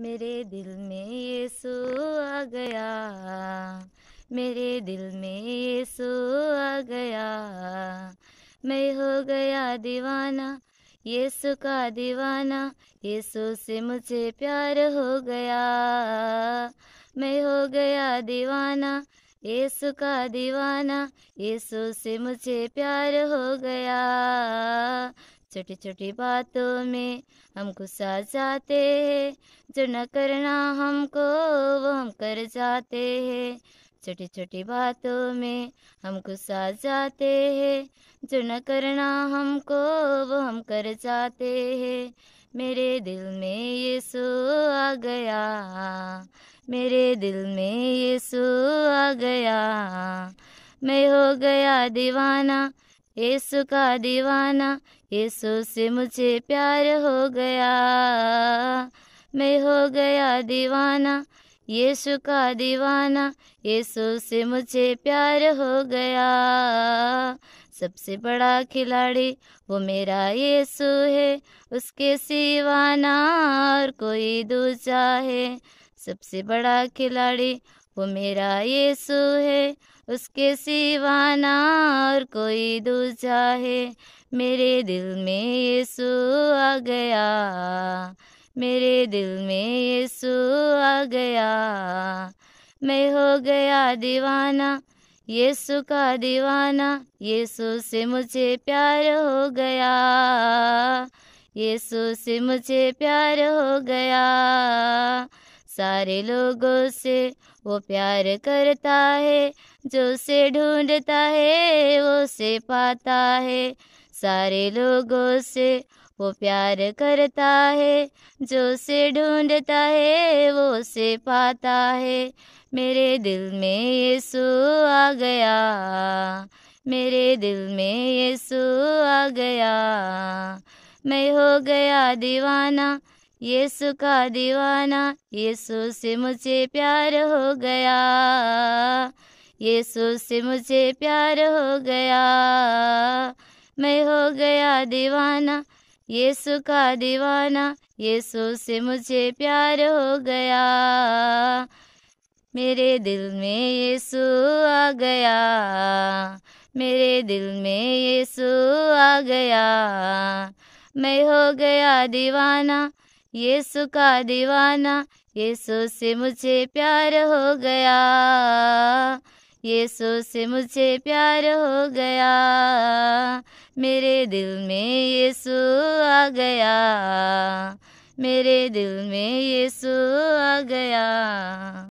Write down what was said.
मेरे दिल में ये सो आ गया मेरे दिल में सो आ गया मैं हो गया दीवाना ये का दीवाना यीशु से मुझे प्यार हो गया मैं हो गया दीवाना ये का दीवाना यीशु से मुझे प्यार हो गया छोटी छोटी बातों में हम गुस्सा जाते हैं जो न करना हमको वो हम कर जाते हैं छोटी छोटी बातों में हम गुस्सा जाते हैं जो न करना हमको वो हम कर जाते हैं मेरे दिल में ये सो आ गया मेरे दिल में ये सो आ गया मैं हो गया दीवाना यीशु का दीवाना यीशु से मुझे प्यार हो गया मैं हो गया दीवाना यीशु का दीवाना यीशु से मुझे प्यार हो गया सबसे बड़ा खिलाड़ी वो मेरा यीशु है उसके सिवा ना और कोई दूजा है सबसे बड़ा खिलाड़ी वो मेरा यीशु है उसके सिवा ना और कोई दूजा है मेरे दिल में यीशु आ गया मेरे दिल में यीशु आ गया मैं हो गया दीवाना यीशु का दीवाना यीशु से मुझे प्यार हो गया यीशु से मुझे प्यार हो गया सारे लोगों से वो प्यार करता है जो से ढूंढता है वो से पाता है सारे लोगों से वो प्यार करता है जो से ढूंढता है वो से पाता है मेरे दिल में यीशु आ गया मेरे दिल में यीशु आ गया मैं हो गया दीवाना यीशु का दीवाना यीशु से मुझे प्यार हो गया यीशु से मुझे प्यार हो गया मैं हो गया दीवाना यीशु का दीवाना यीशु से मुझे प्यार हो गया मेरे दिल में यीशु आ गया मेरे दिल में यीशु आ गया मैं हो गया दीवाना ये का दीवाना सो से मुझे प्यार हो गया सो से मुझे प्यार हो गया मेरे दिल में सो आ गया मेरे दिल में सो आ गया